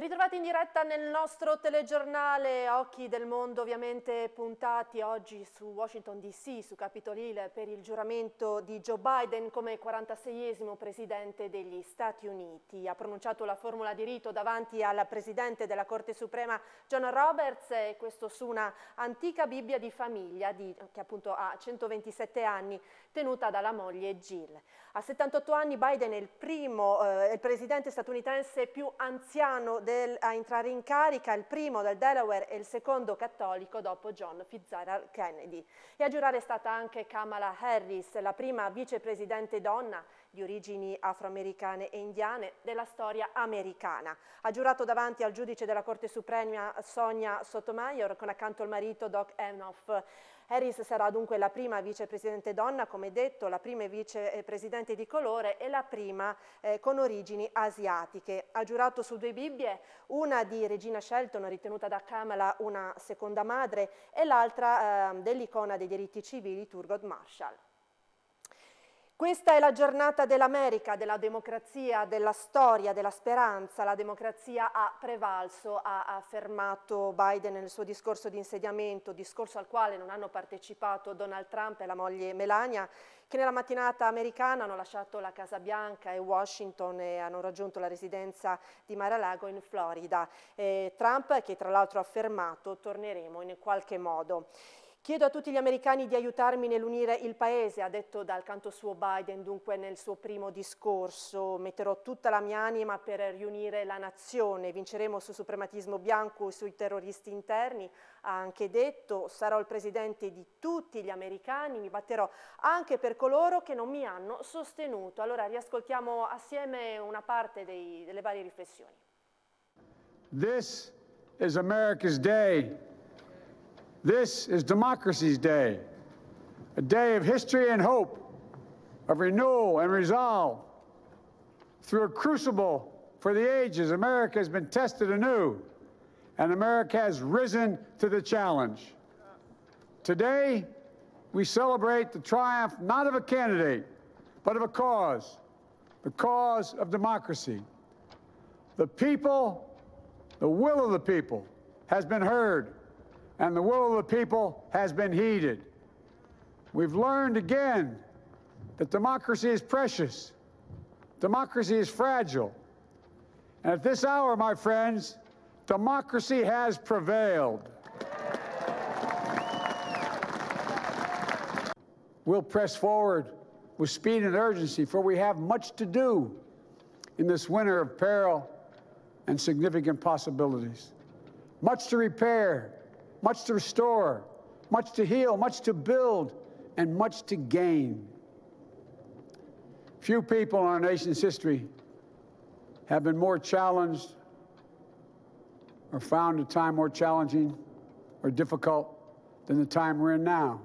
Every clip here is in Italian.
Ben ritrovati in diretta nel nostro telegiornale Occhi del Mondo, ovviamente puntati oggi su Washington DC, su Capitol Hill, per il giuramento di Joe Biden come 46esimo presidente degli Stati Uniti. Ha pronunciato la formula di rito davanti al presidente della Corte Suprema John Roberts, e questo su una antica Bibbia di famiglia di, che appunto ha 127 anni tenuta dalla moglie Jill. A 78 anni Biden è il primo, eh, il presidente statunitense più anziano del, a entrare in carica, il primo del Delaware e il secondo cattolico dopo John Fitzgerald Kennedy. E a giurare è stata anche Kamala Harris, la prima vicepresidente donna di origini afroamericane e indiane della storia americana. Ha giurato davanti al giudice della Corte Suprema Sonia Sotomayor con accanto il marito Doc Enoff. Harris sarà dunque la prima vicepresidente donna, come detto, la prima vicepresidente eh, di colore e la prima eh, con origini asiatiche. Ha giurato su due Bibbie, una di Regina Shelton, ritenuta da Kamala una seconda madre, e l'altra eh, dell'icona dei diritti civili Turgot Marshall. Questa è la giornata dell'America, della democrazia, della storia, della speranza. La democrazia ha prevalso, ha affermato Biden nel suo discorso di insediamento, discorso al quale non hanno partecipato Donald Trump e la moglie Melania, che nella mattinata americana hanno lasciato la Casa Bianca e Washington e hanno raggiunto la residenza di Mar-a-Lago in Florida. E Trump, che tra l'altro ha affermato, torneremo in qualche modo. Chiedo a tutti gli americani di aiutarmi nell'unire il paese, ha detto dal canto suo Biden, dunque nel suo primo discorso. Metterò tutta la mia anima per riunire la nazione, vinceremo sul suprematismo bianco e sui terroristi interni, ha anche detto, sarò il presidente di tutti gli americani, mi batterò anche per coloro che non mi hanno sostenuto. Allora riascoltiamo assieme una parte dei, delle varie riflessioni. This is America's day. This is Democracy's Day, a day of history and hope, of renewal and resolve. Through a crucible for the ages, America has been tested anew, and America has risen to the challenge. Today, we celebrate the triumph not of a candidate, but of a cause, the cause of democracy. The people, the will of the people, has been heard and the will of the people has been heeded. We've learned again that democracy is precious, democracy is fragile. And at this hour, my friends, democracy has prevailed. We'll press forward with speed and urgency, for we have much to do in this winter of peril and significant possibilities. Much to repair, much to restore, much to heal, much to build, and much to gain. Few people in our nation's history have been more challenged or found a time more challenging or difficult than the time we're in now.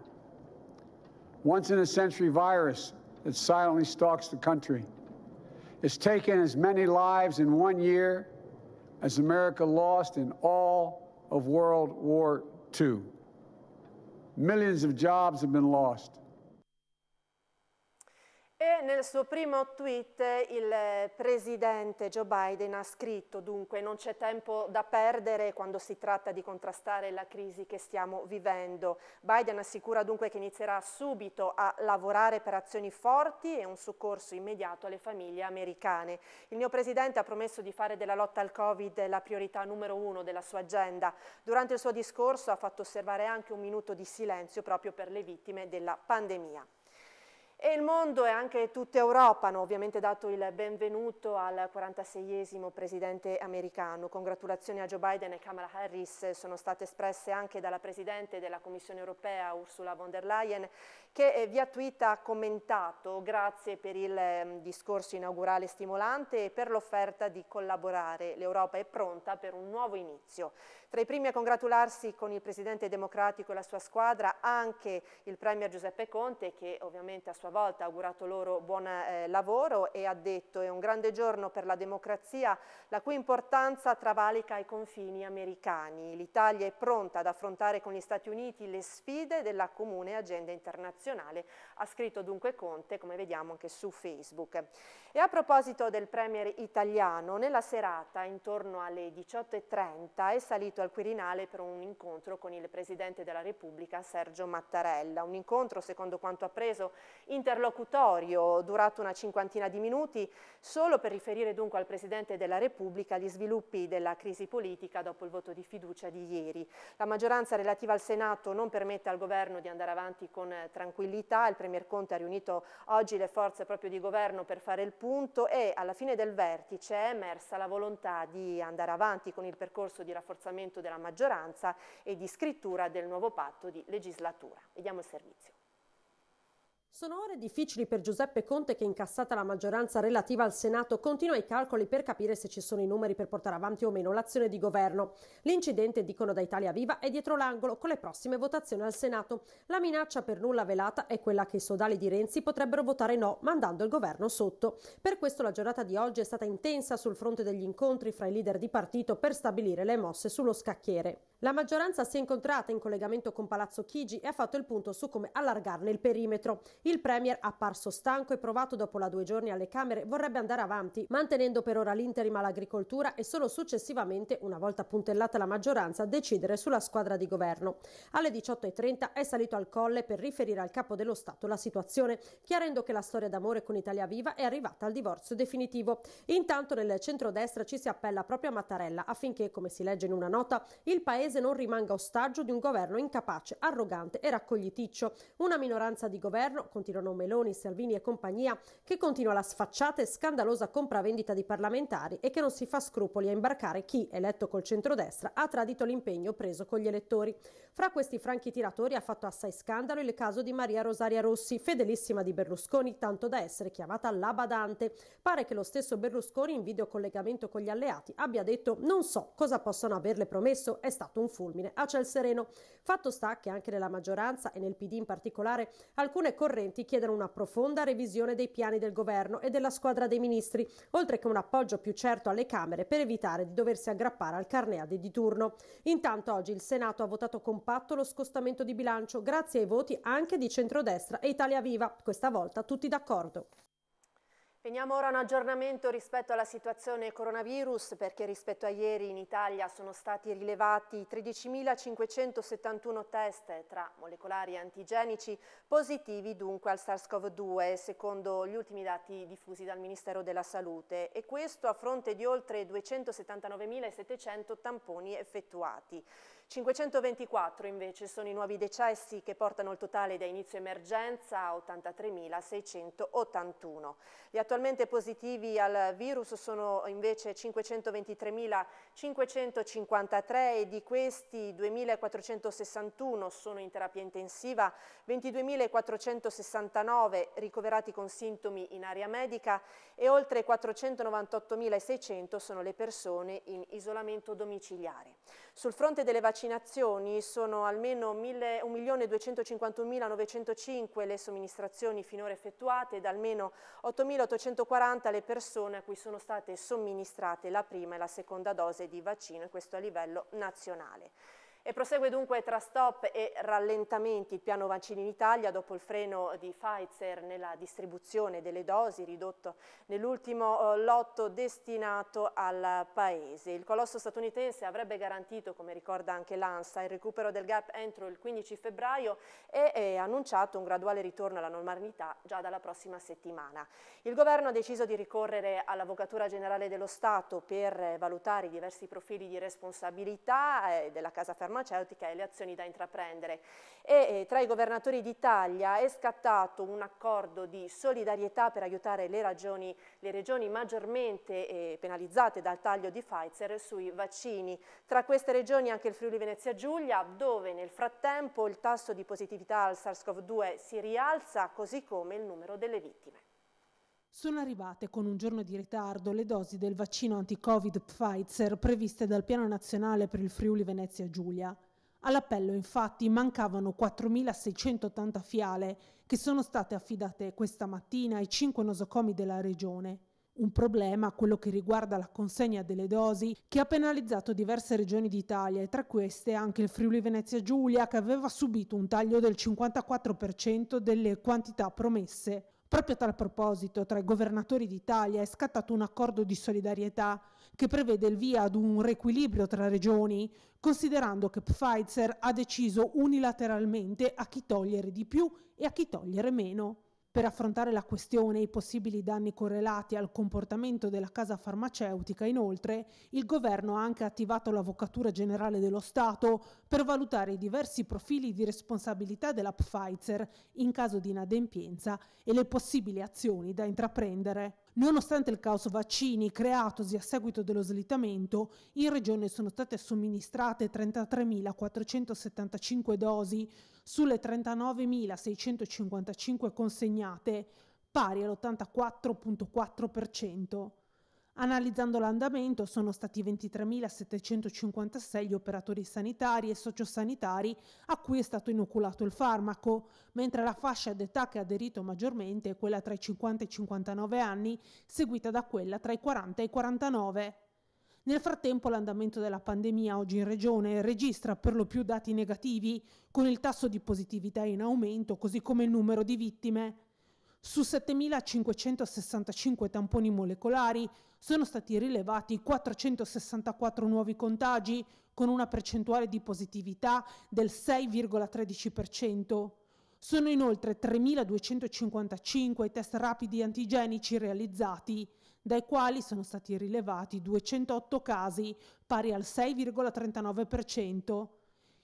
Once in a century virus that silently stalks the country has taken as many lives in one year as America lost in all of World War II. Millions of jobs have been lost. E nel suo primo tweet il presidente Joe Biden ha scritto dunque non c'è tempo da perdere quando si tratta di contrastare la crisi che stiamo vivendo. Biden assicura dunque che inizierà subito a lavorare per azioni forti e un soccorso immediato alle famiglie americane. Il mio presidente ha promesso di fare della lotta al Covid la priorità numero uno della sua agenda. Durante il suo discorso ha fatto osservare anche un minuto di silenzio proprio per le vittime della pandemia e il mondo e anche tutta Europa hanno ovviamente dato il benvenuto al 46esimo presidente americano. Congratulazioni a Joe Biden e Kamala Harris sono state espresse anche dalla presidente della Commissione europea Ursula von der Leyen che eh, via Twitter ha commentato grazie per il ehm, discorso inaugurale stimolante e per l'offerta di collaborare. L'Europa è pronta per un nuovo inizio. Tra i primi a congratularsi con il presidente democratico e la sua squadra anche il premier Giuseppe Conte che ovviamente a sua volta, ha augurato loro buon eh, lavoro e ha detto è un grande giorno per la democrazia, la cui importanza travalica i confini americani. L'Italia è pronta ad affrontare con gli Stati Uniti le sfide della comune agenda internazionale, ha scritto dunque Conte, come vediamo anche su Facebook. E a proposito del Premier italiano, nella serata intorno alle 18.30 è salito al Quirinale per un incontro con il Presidente della Repubblica Sergio Mattarella, un incontro secondo quanto appreso in interlocutorio durato una cinquantina di minuti solo per riferire dunque al Presidente della Repubblica gli sviluppi della crisi politica dopo il voto di fiducia di ieri. La maggioranza relativa al Senato non permette al Governo di andare avanti con eh, tranquillità, il Premier Conte ha riunito oggi le forze proprio di Governo per fare il punto e alla fine del vertice è emersa la volontà di andare avanti con il percorso di rafforzamento della maggioranza e di scrittura del nuovo patto di legislatura. Vediamo il servizio. Sono ore difficili per Giuseppe Conte che, incassata la maggioranza relativa al Senato, continua i calcoli per capire se ci sono i numeri per portare avanti o meno l'azione di governo. L'incidente, dicono da Italia Viva, è dietro l'angolo con le prossime votazioni al Senato. La minaccia per nulla velata è quella che i sodali di Renzi potrebbero votare no, mandando il governo sotto. Per questo la giornata di oggi è stata intensa sul fronte degli incontri fra i leader di partito per stabilire le mosse sullo scacchiere. La maggioranza si è incontrata in collegamento con Palazzo Chigi e ha fatto il punto su come allargarne il perimetro. Il Premier, apparso stanco e provato dopo la due giorni alle Camere, vorrebbe andare avanti, mantenendo per ora l'interima all'agricoltura e solo successivamente, una volta puntellata la maggioranza, decidere sulla squadra di governo. Alle 18.30 è salito al colle per riferire al capo dello Stato la situazione, chiarendo che la storia d'amore con Italia Viva è arrivata al divorzio definitivo. Intanto nel centrodestra ci si appella proprio a Mattarella affinché, come si legge in una nota, il paese non rimanga ostaggio di un governo incapace, arrogante e raccogliticcio. Una minoranza di governo continuano Meloni, Salvini e compagnia, che continua la sfacciata e scandalosa compravendita di parlamentari e che non si fa scrupoli a imbarcare chi, eletto col centrodestra, ha tradito l'impegno preso con gli elettori. Fra questi franchi tiratori ha fatto assai scandalo il caso di Maria Rosaria Rossi, fedelissima di Berlusconi, tanto da essere chiamata la badante. Pare che lo stesso Berlusconi, in videocollegamento con gli alleati, abbia detto non so cosa possono averle promesso, è stato un fulmine a ciel sereno. Fatto sta che anche nella maggioranza e nel PD in particolare alcune correzioni ricorrenti chiedono una profonda revisione dei piani del governo e della squadra dei ministri, oltre che un appoggio più certo alle Camere per evitare di doversi aggrappare al carneade di turno. Intanto oggi il Senato ha votato compatto lo scostamento di bilancio grazie ai voti anche di centrodestra e Italia Viva, questa volta tutti d'accordo. Veniamo ora a un aggiornamento rispetto alla situazione coronavirus perché rispetto a ieri in Italia sono stati rilevati 13.571 test tra molecolari e antigenici positivi dunque al SARS-CoV-2 secondo gli ultimi dati diffusi dal Ministero della Salute e questo a fronte di oltre 279.700 tamponi effettuati. 524 invece sono i nuovi decessi che portano il totale da inizio emergenza a 83.681. Gli attualmente positivi al virus sono invece 523.553 e di questi 2.461 sono in terapia intensiva, 22.469 ricoverati con sintomi in area medica e oltre 498.600 sono le persone in isolamento domiciliare. Sul fronte delle vaccinazioni vaccinazioni sono almeno 1.251.905 le somministrazioni finora effettuate ed almeno 8.840 le persone a cui sono state somministrate la prima e la seconda dose di vaccino, e questo a livello nazionale. E prosegue dunque tra stop e rallentamenti il piano vaccini in Italia dopo il freno di Pfizer nella distribuzione delle dosi ridotto nell'ultimo eh, lotto destinato al Paese. Il colosso statunitense avrebbe garantito, come ricorda anche l'ANSA, il recupero del gap entro il 15 febbraio e è eh, annunciato un graduale ritorno alla normalità già dalla prossima settimana. Il governo ha deciso di ricorrere all'Avvocatura Generale dello Stato per valutare i diversi profili di responsabilità eh, della Casa Fermata farmaceutica e le azioni da intraprendere. E, eh, tra i governatori d'Italia è scattato un accordo di solidarietà per aiutare le, ragioni, le regioni maggiormente eh, penalizzate dal taglio di Pfizer sui vaccini. Tra queste regioni anche il Friuli Venezia Giulia, dove nel frattempo il tasso di positività al SARS-CoV-2 si rialza, così come il numero delle vittime. Sono arrivate con un giorno di ritardo le dosi del vaccino anti-Covid Pfizer previste dal Piano Nazionale per il Friuli Venezia Giulia. All'appello infatti mancavano 4.680 fiale che sono state affidate questa mattina ai cinque nosocomi della regione. Un problema, quello che riguarda la consegna delle dosi, che ha penalizzato diverse regioni d'Italia e tra queste anche il Friuli Venezia Giulia che aveva subito un taglio del 54% delle quantità promesse, Proprio a tal proposito, tra i governatori d'Italia è scattato un accordo di solidarietà che prevede il via ad un riequilibrio tra regioni, considerando che Pfizer ha deciso unilateralmente a chi togliere di più e a chi togliere meno. Per affrontare la questione e i possibili danni correlati al comportamento della casa farmaceutica, inoltre, il governo ha anche attivato l'Avvocatura Generale dello Stato per valutare i diversi profili di responsabilità della Pfizer in caso di inadempienza e le possibili azioni da intraprendere. Nonostante il caos vaccini creatosi a seguito dello slittamento, in regione sono state somministrate 33.475 dosi sulle 39.655 consegnate, pari all'84.4%. Analizzando l'andamento sono stati 23.756 gli operatori sanitari e sociosanitari a cui è stato inoculato il farmaco, mentre la fascia d'età che ha aderito maggiormente è quella tra i 50 e i 59 anni, seguita da quella tra i 40 e i 49. Nel frattempo l'andamento della pandemia oggi in regione registra per lo più dati negativi, con il tasso di positività in aumento, così come il numero di vittime. Su 7.565 tamponi molecolari, sono stati rilevati 464 nuovi contagi con una percentuale di positività del 6,13%. Sono inoltre 3.255 i test rapidi antigenici realizzati, dai quali sono stati rilevati 208 casi, pari al 6,39%.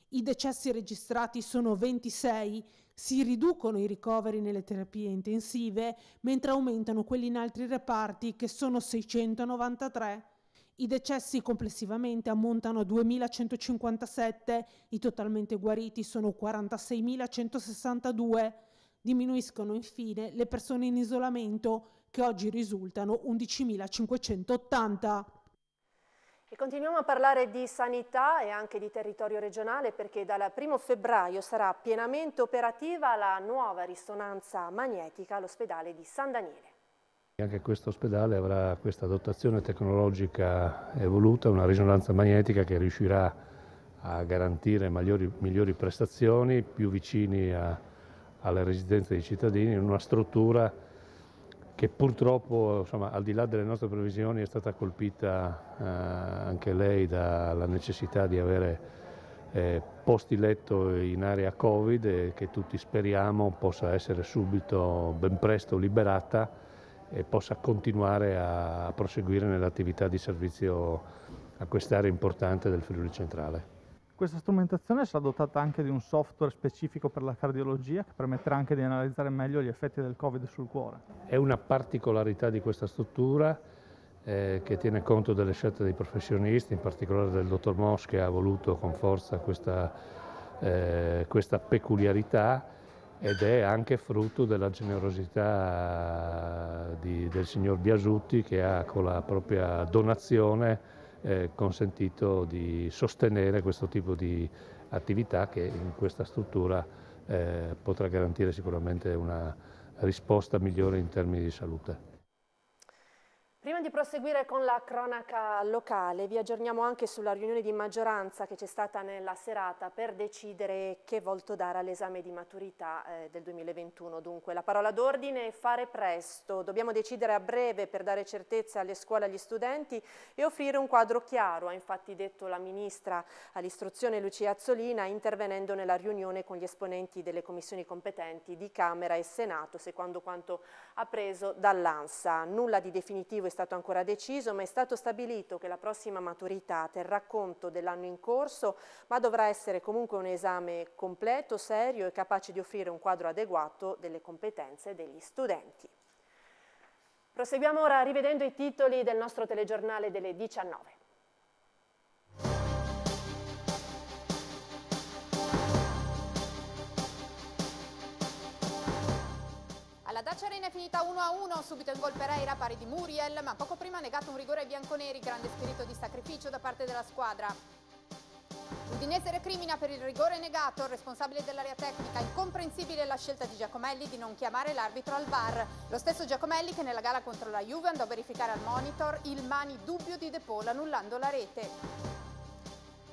I decessi registrati sono 26, si riducono i ricoveri nelle terapie intensive, mentre aumentano quelli in altri reparti che sono 693. I decessi complessivamente ammontano a 2.157, i totalmente guariti sono 46.162. Diminuiscono infine le persone in isolamento che oggi risultano 11.580. E continuiamo a parlare di sanità e anche di territorio regionale perché dal 1 febbraio sarà pienamente operativa la nuova risonanza magnetica all'ospedale di San Daniele. Anche questo ospedale avrà questa dotazione tecnologica evoluta, una risonanza magnetica che riuscirà a garantire migliori, migliori prestazioni più vicini a, alle residenze dei cittadini in una struttura che purtroppo, insomma, al di là delle nostre previsioni, è stata colpita eh, anche lei dalla necessità di avere eh, posti letto in area Covid e che tutti speriamo possa essere subito, ben presto, liberata e possa continuare a proseguire nell'attività di servizio a quest'area importante del Friuli Centrale. Questa strumentazione sarà dotata anche di un software specifico per la cardiologia che permetterà anche di analizzare meglio gli effetti del Covid sul cuore. È una particolarità di questa struttura eh, che tiene conto delle scelte dei professionisti, in particolare del dottor Mosch che ha voluto con forza questa, eh, questa peculiarità ed è anche frutto della generosità eh, di, del signor Biasutti che ha con la propria donazione eh, consentito di sostenere questo tipo di attività che in questa struttura eh, potrà garantire sicuramente una risposta migliore in termini di salute. Prima di proseguire con la cronaca locale, vi aggiorniamo anche sulla riunione di maggioranza che c'è stata nella serata per decidere che volto dare all'esame di maturità eh, del 2021. Dunque, la parola d'ordine è fare presto. Dobbiamo decidere a breve per dare certezza alle scuole e agli studenti e offrire un quadro chiaro, ha infatti detto la Ministra all'istruzione Lucia Azzolina, intervenendo nella riunione con gli esponenti delle commissioni competenti di Camera e Senato, secondo quanto appreso dall'ANSA. Nulla di definitivo è stato ancora deciso, ma è stato stabilito che la prossima maturità terrà conto dell'anno in corso, ma dovrà essere comunque un esame completo, serio e capace di offrire un quadro adeguato delle competenze degli studenti. Proseguiamo ora rivedendo i titoli del nostro telegiornale delle 19. La Daciarena è finita 1-1, subito in gol Pereira pari di Muriel, ma poco prima ha negato un rigore ai bianconeri, grande spirito di sacrificio da parte della squadra. Udinese recrimina per il rigore negato, responsabile dell'area tecnica, incomprensibile la scelta di Giacomelli di non chiamare l'arbitro al VAR. Lo stesso Giacomelli che nella gara contro la Juve andò a verificare al monitor il mani dubbio di De Paul annullando la rete.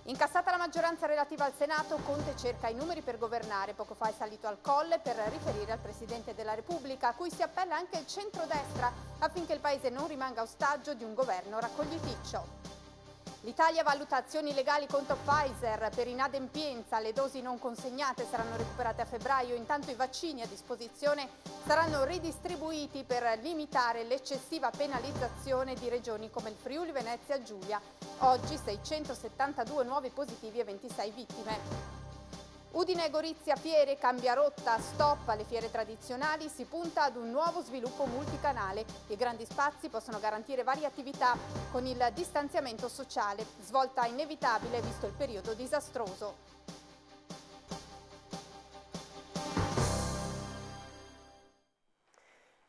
Incassata la maggioranza relativa al Senato, Conte cerca i numeri per governare. Poco fa è salito al colle per riferire al Presidente della Repubblica, a cui si appella anche il centrodestra affinché il Paese non rimanga ostaggio di un governo raccogliticcio. L'Italia valuta azioni legali contro Pfizer per inadempienza, le dosi non consegnate saranno recuperate a febbraio, intanto i vaccini a disposizione saranno ridistribuiti per limitare l'eccessiva penalizzazione di regioni come il Friuli Venezia Giulia, oggi 672 nuovi positivi e 26 vittime. Udine, Gorizia, Fiere, cambia rotta, stop alle fiere tradizionali, si punta ad un nuovo sviluppo multicanale. I grandi spazi possono garantire varie attività con il distanziamento sociale, svolta inevitabile visto il periodo disastroso.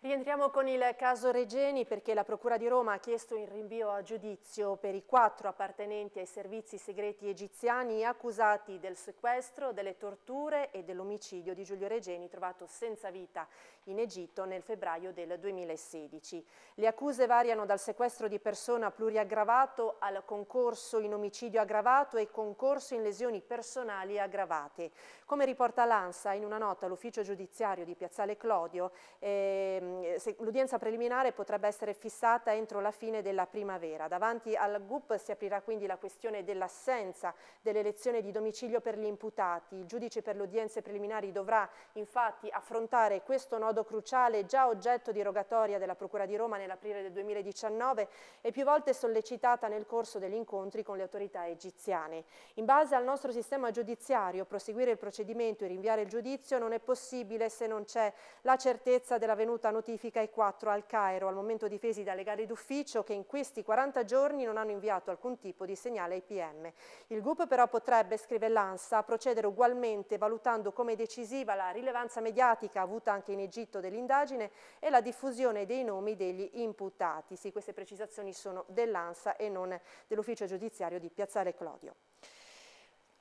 Rientriamo con il caso Regeni perché la Procura di Roma ha chiesto il rinvio a giudizio per i quattro appartenenti ai servizi segreti egiziani accusati del sequestro, delle torture e dell'omicidio di Giulio Regeni trovato senza vita in Egitto nel febbraio del 2016. Le accuse variano dal sequestro di persona pluriaggravato al concorso in omicidio aggravato e concorso in lesioni personali aggravate. Come riporta l'ANSA in una nota all'ufficio giudiziario di Piazzale Clodio, eh, Ehm, l'udienza preliminare potrebbe essere fissata entro la fine della primavera. Davanti al GUP si aprirà quindi la questione dell'assenza dell'elezione di domicilio per gli imputati. Il giudice per le udienze preliminari dovrà infatti affrontare questo nodo cruciale già oggetto di rogatoria della Procura di Roma nell'aprile del 2019 e più volte sollecitata nel corso degli incontri con le autorità egiziane. In base al nostro sistema giudiziario, proseguire il procedimento e rinviare il giudizio non è possibile se non c'è la certezza della venuta notifica ai quattro al Cairo, al momento difesi dalle gare d'ufficio, che in questi 40 giorni non hanno inviato alcun tipo di segnale ai PM. Il GUP però potrebbe, scrive l'ANSA, procedere ugualmente valutando come decisiva la rilevanza mediatica avuta anche in Egitto dell'indagine e la diffusione dei nomi degli imputati. Sì, queste precisazioni sono dell'ANSA e non dell'ufficio giudiziario di Piazzale Clodio.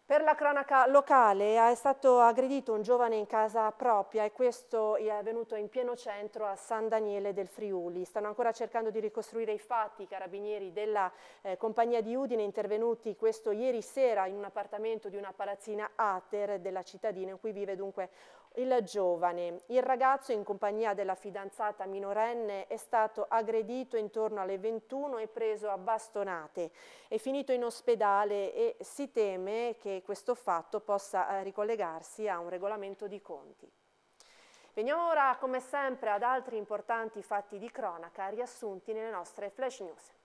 Per la cronaca locale è stato aggredito un giovane in casa propria e questo è avvenuto in pieno centro a San Daniele del Friuli. Stanno ancora cercando di ricostruire i fatti i carabinieri della eh, compagnia di Udine intervenuti questo ieri sera in un appartamento di una palazzina Ater della cittadina in cui vive dunque il giovane, il ragazzo in compagnia della fidanzata minorenne è stato aggredito intorno alle 21 e preso a bastonate. È finito in ospedale e si teme che questo fatto possa eh, ricollegarsi a un regolamento di conti. Veniamo ora, come sempre, ad altri importanti fatti di cronaca riassunti nelle nostre flash news.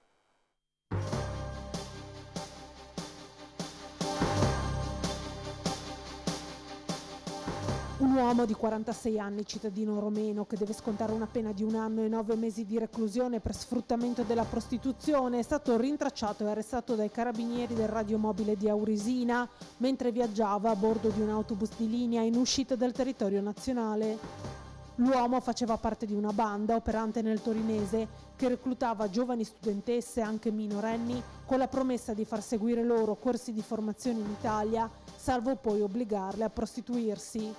Un uomo di 46 anni, cittadino romeno, che deve scontare una pena di un anno e nove mesi di reclusione per sfruttamento della prostituzione, è stato rintracciato e arrestato dai carabinieri del radiomobile di Aurisina mentre viaggiava a bordo di un autobus di linea in uscita dal territorio nazionale. L'uomo faceva parte di una banda operante nel torinese che reclutava giovani studentesse, anche minorenni, con la promessa di far seguire loro corsi di formazione in Italia, salvo poi obbligarle a prostituirsi.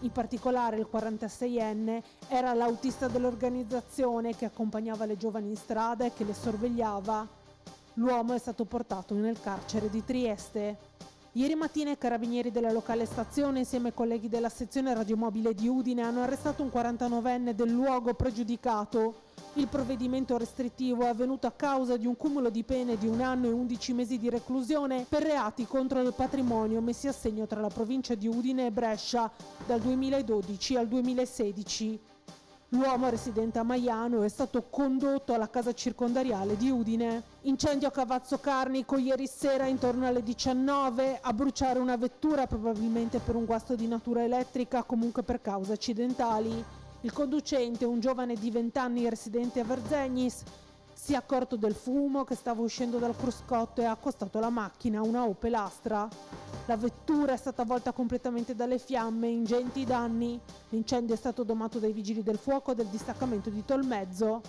In particolare il 46enne era l'autista dell'organizzazione che accompagnava le giovani in strada e che le sorvegliava. L'uomo è stato portato nel carcere di Trieste. Ieri mattina i carabinieri della locale stazione insieme ai colleghi della sezione radiomobile di Udine hanno arrestato un 49enne del luogo pregiudicato. Il provvedimento restrittivo è avvenuto a causa di un cumulo di pene di un anno e 11 mesi di reclusione per reati contro il patrimonio messi a segno tra la provincia di Udine e Brescia dal 2012 al 2016. L'uomo residente a Maiano è stato condotto alla casa circondariale di Udine. Incendio a Cavazzo Carnico ieri sera intorno alle 19 a bruciare una vettura probabilmente per un guasto di natura elettrica comunque per cause accidentali. Il conducente, un giovane di 20 anni residente a Verzegnis, si è accorto del fumo che stava uscendo dal cruscotto e ha accostato la macchina a una Opel Astra. La vettura è stata avvolta completamente dalle fiamme, ingenti danni. L'incendio è stato domato dai vigili del fuoco del distaccamento di Tolmezzo.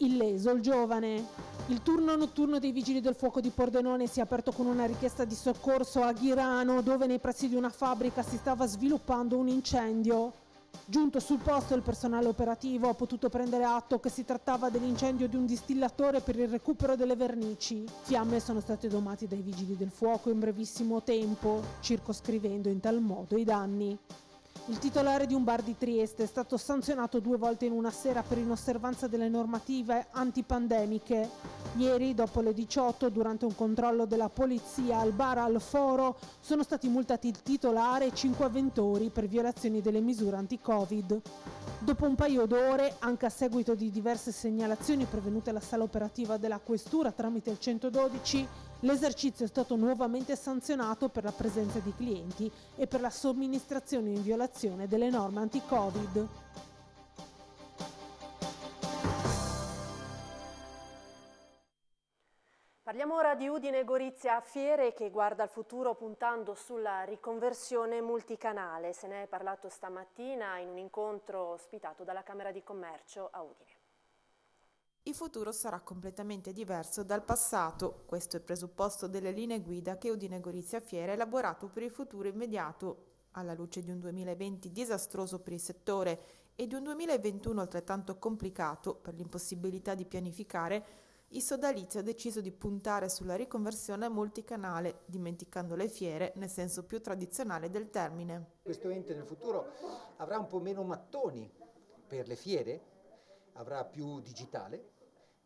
Illeso il giovane. Il turno notturno dei vigili del fuoco di Pordenone si è aperto con una richiesta di soccorso a Ghirano, dove nei pressi di una fabbrica si stava sviluppando un incendio. Giunto sul posto il personale operativo ha potuto prendere atto che si trattava dell'incendio di un distillatore per il recupero delle vernici. Fiamme sono state domate dai vigili del fuoco in brevissimo tempo, circoscrivendo in tal modo i danni. Il titolare di un bar di Trieste è stato sanzionato due volte in una sera per inosservanza delle normative antipandemiche. Ieri, dopo le 18, durante un controllo della polizia al bar al Foro, sono stati multati il titolare e cinque avventori per violazioni delle misure anti-Covid. Dopo un paio d'ore, anche a seguito di diverse segnalazioni pervenute alla sala operativa della Questura tramite il 112, L'esercizio è stato nuovamente sanzionato per la presenza di clienti e per la somministrazione in violazione delle norme anti-Covid. Parliamo ora di Udine Gorizia Fiere che guarda al futuro puntando sulla riconversione multicanale. Se ne è parlato stamattina in un incontro ospitato dalla Camera di Commercio a Udine. Il futuro sarà completamente diverso dal passato, questo è il presupposto delle linee guida che Udine Gorizia Fiera ha elaborato per il futuro immediato, alla luce di un 2020 disastroso per il settore e di un 2021 altrettanto complicato per l'impossibilità di pianificare, il sodalizio ha deciso di puntare sulla riconversione multicanale, dimenticando le fiere nel senso più tradizionale del termine. Questo ente nel futuro avrà un po' meno mattoni per le fiere, avrà più digitale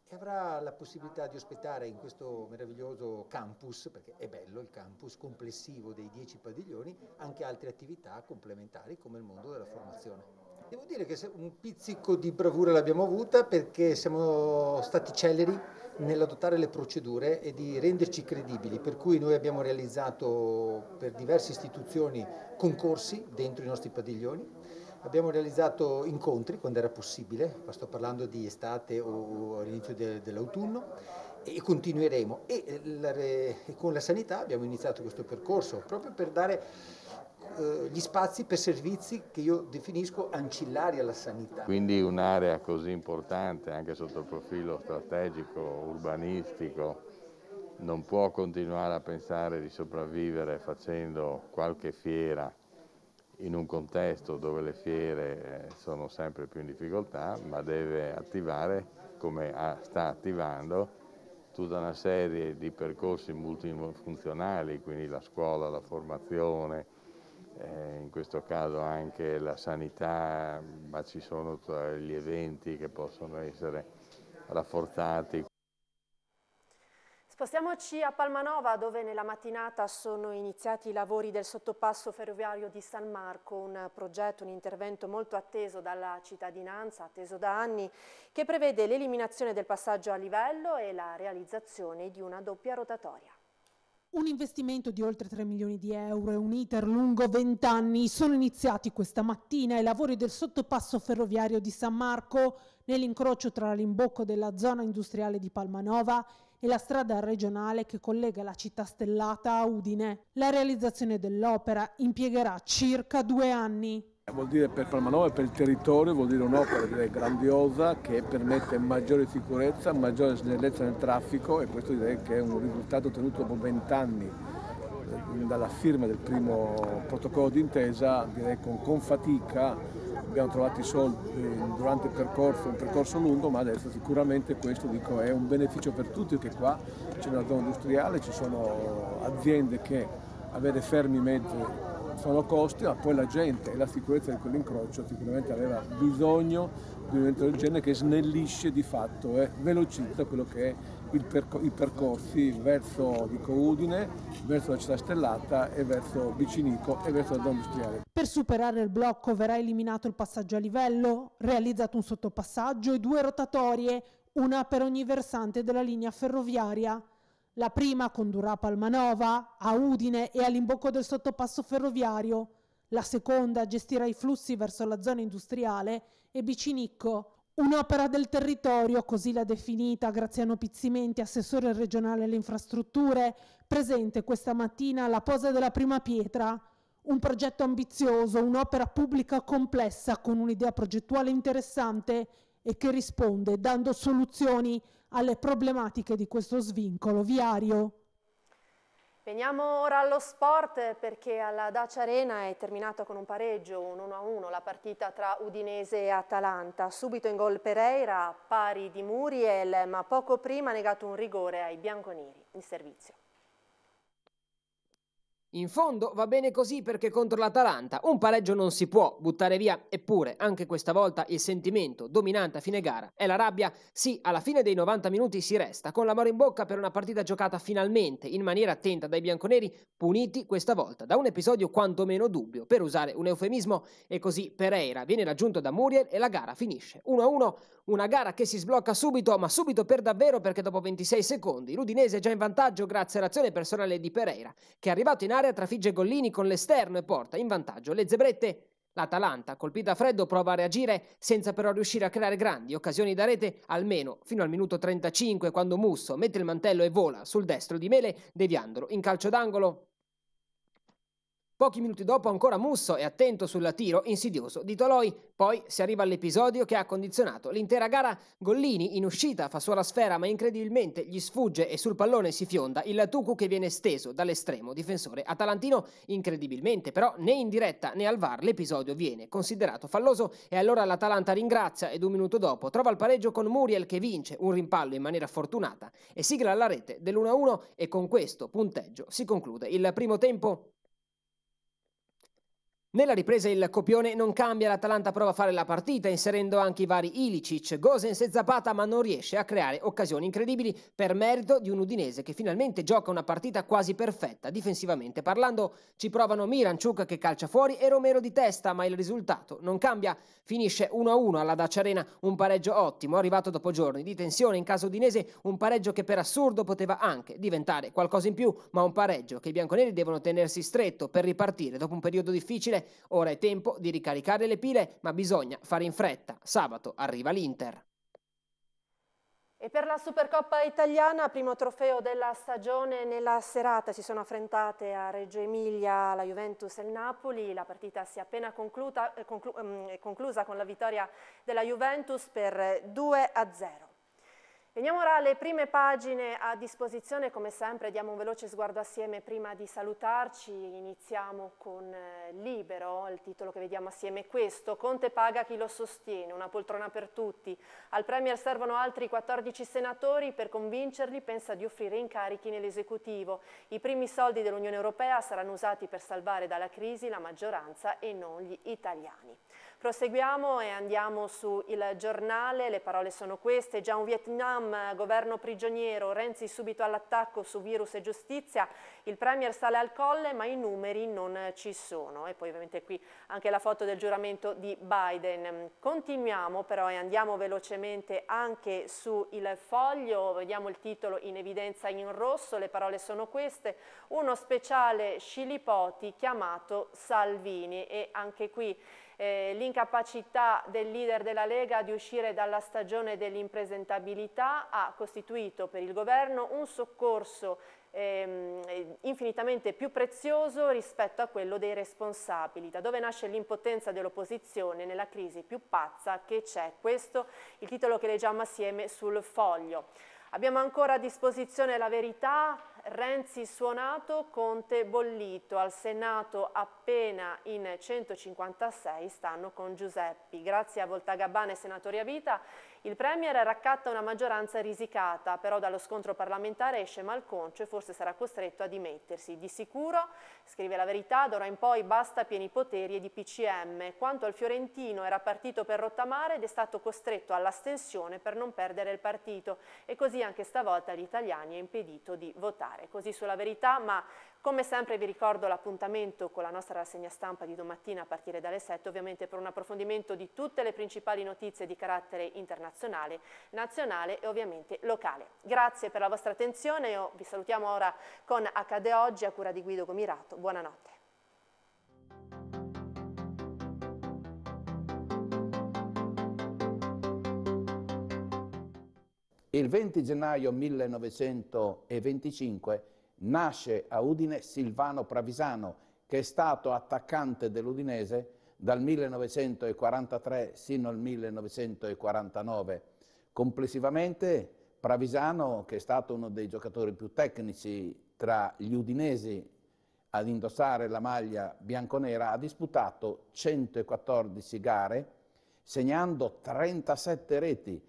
e avrà la possibilità di ospitare in questo meraviglioso campus, perché è bello il campus complessivo dei 10 padiglioni, anche altre attività complementari come il mondo della formazione. Devo dire che un pizzico di bravura l'abbiamo avuta perché siamo stati celeri nell'adottare le procedure e di renderci credibili, per cui noi abbiamo realizzato per diverse istituzioni concorsi dentro i nostri padiglioni Abbiamo realizzato incontri quando era possibile, sto parlando di estate o all'inizio dell'autunno e continueremo. Eh, e, con la sanità abbiamo iniziato questo percorso proprio per dare eh, gli spazi per servizi che io definisco ancillari alla sanità. Quindi un'area così importante anche sotto il profilo strategico, urbanistico, non può continuare a pensare di sopravvivere facendo qualche fiera in un contesto dove le fiere eh, sono sempre più in difficoltà, ma deve attivare, come sta attivando, tutta una serie di percorsi multifunzionali, quindi la scuola, la formazione, eh, in questo caso anche la sanità, ma ci sono gli eventi che possono essere rafforzati. Spostiamoci a Palmanova dove nella mattinata sono iniziati i lavori del sottopasso ferroviario di San Marco, un progetto, un intervento molto atteso dalla cittadinanza, atteso da anni, che prevede l'eliminazione del passaggio a livello e la realizzazione di una doppia rotatoria. Un investimento di oltre 3 milioni di euro e un iter lungo 20 anni sono iniziati questa mattina i lavori del sottopasso ferroviario di San Marco nell'incrocio tra l'imbocco della zona industriale di Palmanova e la strada regionale che collega la città stellata a Udine. La realizzazione dell'opera impiegherà circa due anni. Vuol dire per Palmanova e per il territorio, vuol dire un'opera grandiosa che permette maggiore sicurezza, maggiore snellezza nel traffico e questo direi che è un risultato ottenuto dopo vent'anni eh, dalla firma del primo protocollo d'intesa, direi con, con fatica abbiamo trovato i soldi eh, durante il percorso, un percorso lungo, ma adesso sicuramente questo dico, è un beneficio per tutti che qua c'è una zona industriale, ci sono aziende che avere fermi mezzi sono costi, ma poi la gente e la sicurezza di quell'incrocio sicuramente aveva bisogno di un evento del genere che snellisce di fatto e eh, velocizza quello che è percor i percorsi verso Vico Udine, verso la città stellata e verso Bicinico e verso la zona industriale. Per superare il blocco verrà eliminato il passaggio a livello, realizzato un sottopassaggio e due rotatorie, una per ogni versante della linea ferroviaria. La prima condurrà a Palmanova, a Udine e all'imbocco del sottopasso ferroviario. La seconda gestirà i flussi verso la zona industriale e Bicinicco. Un'opera del territorio, così l'ha definita Graziano Pizzimenti, assessore regionale alle infrastrutture, presente questa mattina alla posa della prima pietra. Un progetto ambizioso, un'opera pubblica complessa con un'idea progettuale interessante e che risponde dando soluzioni alle problematiche di questo svincolo viario. Veniamo ora allo sport perché alla Dacia Arena è terminata con un pareggio, un 1-1, la partita tra Udinese e Atalanta. Subito in gol Pereira, pari di Muriel, ma poco prima ha negato un rigore ai bianconeri in servizio. In fondo va bene così perché contro l'Atalanta un pareggio non si può buttare via, eppure anche questa volta il sentimento dominante a fine gara è la rabbia. Sì, alla fine dei 90 minuti si resta con l'amore in bocca per una partita giocata finalmente in maniera attenta dai bianconeri, puniti questa volta da un episodio quantomeno dubbio, per usare un eufemismo, e così Pereira viene raggiunto da Muriel e la gara finisce 1-1, una gara che si sblocca subito, ma subito per davvero perché dopo 26 secondi l'Udinese è già in vantaggio grazie all'azione personale di Pereira, che è arrivato in area area trafigge Gollini con l'esterno e porta in vantaggio le zebrette. L'Atalanta, colpita a freddo, prova a reagire senza però riuscire a creare grandi occasioni da rete, almeno fino al minuto 35 quando Musso mette il mantello e vola sul destro di Mele, deviandolo in calcio d'angolo. Pochi minuti dopo ancora Musso è attento sul tiro insidioso di Toloi, poi si arriva all'episodio che ha condizionato l'intera gara. Gollini in uscita fa sua la sfera ma incredibilmente gli sfugge e sul pallone si fionda il Tucu che viene steso dall'estremo difensore atalantino. Incredibilmente però né in diretta né al VAR l'episodio viene considerato falloso e allora l'Atalanta ringrazia ed un minuto dopo trova il pareggio con Muriel che vince un rimpallo in maniera fortunata e sigla la rete dell'1-1 e con questo punteggio si conclude il primo tempo. Nella ripresa il copione non cambia, l'Atalanta prova a fare la partita inserendo anche i vari Ilicic, Gosens e Zapata ma non riesce a creare occasioni incredibili per merito di un Udinese che finalmente gioca una partita quasi perfetta difensivamente parlando. Ci provano Miranciuk che calcia fuori e Romero di testa ma il risultato non cambia. Finisce 1-1 alla Dacia Arena, un pareggio ottimo arrivato dopo giorni di tensione in casa udinese, un pareggio che per assurdo poteva anche diventare qualcosa in più ma un pareggio che i bianconeri devono tenersi stretto per ripartire dopo un periodo difficile Ora è tempo di ricaricare le pile, ma bisogna fare in fretta. Sabato arriva l'Inter. E per la Supercoppa italiana, primo trofeo della stagione, nella serata si sono affrontate a Reggio Emilia la Juventus e il Napoli, la partita si è appena concluta, eh, conclu ehm, conclusa con la vittoria della Juventus per 2 a 0. Veniamo ora alle prime pagine a disposizione, come sempre diamo un veloce sguardo assieme prima di salutarci, iniziamo con eh, Libero, il titolo che vediamo assieme è questo, Conte paga chi lo sostiene, una poltrona per tutti, al Premier servono altri 14 senatori, per convincerli pensa di offrire incarichi nell'esecutivo, i primi soldi dell'Unione Europea saranno usati per salvare dalla crisi la maggioranza e non gli italiani. Proseguiamo e andiamo su Il Giornale, le parole sono queste, già un Vietnam, eh, governo prigioniero, Renzi subito all'attacco su virus e giustizia, il Premier sale al colle ma i numeri non eh, ci sono e poi ovviamente qui anche la foto del giuramento di Biden. Continuiamo però e andiamo velocemente anche su Il Foglio, vediamo il titolo in evidenza in rosso, le parole sono queste, uno speciale Scilipoti chiamato Salvini e anche qui eh, l'incapacità del leader della Lega di uscire dalla stagione dell'impresentabilità ha costituito per il governo un soccorso ehm, infinitamente più prezioso rispetto a quello dei responsabili, da dove nasce l'impotenza dell'opposizione nella crisi più pazza che c'è. Questo è il titolo che leggiamo assieme sul foglio. Abbiamo ancora a disposizione la verità, Renzi suonato, Conte bollito, al Senato appena in 156 stanno con Giuseppi. Grazie a Voltagabbane, senatori a vita il Premier raccatta una maggioranza risicata, però dallo scontro parlamentare esce malconcio e forse sarà costretto a dimettersi. Di sicuro, scrive la verità, d'ora in poi basta pieni poteri e di PCM. Quanto al Fiorentino era partito per rottamare ed è stato costretto all'astensione per non perdere il partito e così anche stavolta agli italiani è impedito di votare. Così sulla verità, ma come sempre vi ricordo l'appuntamento con la nostra rassegna stampa di domattina a partire dalle 7, ovviamente per un approfondimento di tutte le principali notizie di carattere internazionale, nazionale e ovviamente locale. Grazie per la vostra attenzione, Io vi salutiamo ora con Accade Oggi a cura di Guido Gomirato. Buonanotte. Il 20 gennaio 1925 nasce a Udine Silvano Pravisano, che è stato attaccante dell'Udinese dal 1943 sino al 1949. Complessivamente Pravisano, che è stato uno dei giocatori più tecnici tra gli udinesi ad indossare la maglia bianconera, ha disputato 114 gare, segnando 37 reti,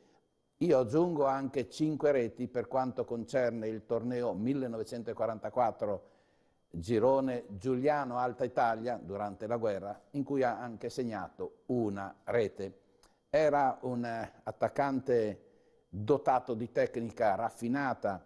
io aggiungo anche 5 reti per quanto concerne il torneo 1944 girone Giuliano Alta Italia durante la guerra in cui ha anche segnato una rete. Era un eh, attaccante dotato di tecnica raffinata,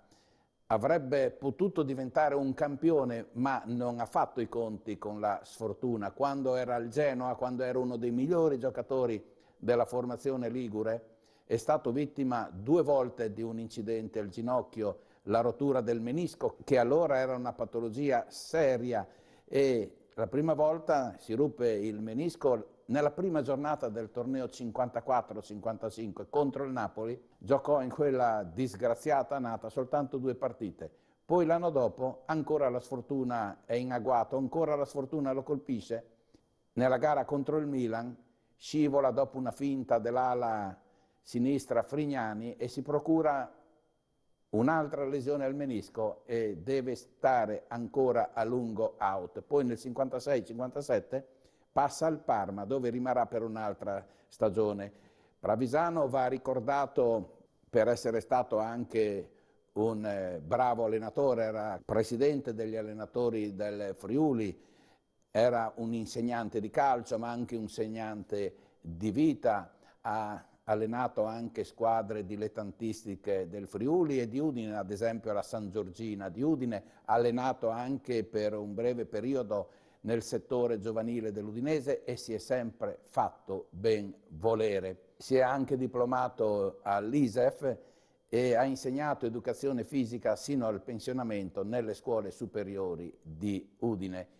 avrebbe potuto diventare un campione ma non ha fatto i conti con la sfortuna. Quando era al Genoa, quando era uno dei migliori giocatori della formazione Ligure, è stato vittima due volte di un incidente al ginocchio, la rottura del menisco, che allora era una patologia seria e la prima volta si ruppe il menisco nella prima giornata del torneo 54-55 contro il Napoli, giocò in quella disgraziata nata soltanto due partite. Poi l'anno dopo ancora la sfortuna è in agguato, ancora la sfortuna lo colpisce. Nella gara contro il Milan scivola dopo una finta dell'ala sinistra Frignani e si procura un'altra lesione al menisco e deve stare ancora a lungo out. Poi nel 56-57 passa al Parma dove rimarrà per un'altra stagione. Pravisano va ricordato per essere stato anche un eh, bravo allenatore, era presidente degli allenatori del Friuli, era un insegnante di calcio ma anche un insegnante di vita, ha allenato anche squadre dilettantistiche del Friuli e di Udine, ad esempio la San Giorgina di Udine, allenato anche per un breve periodo nel settore giovanile dell'Udinese e si è sempre fatto ben volere. Si è anche diplomato all'ISEF e ha insegnato educazione fisica sino al pensionamento nelle scuole superiori di Udine.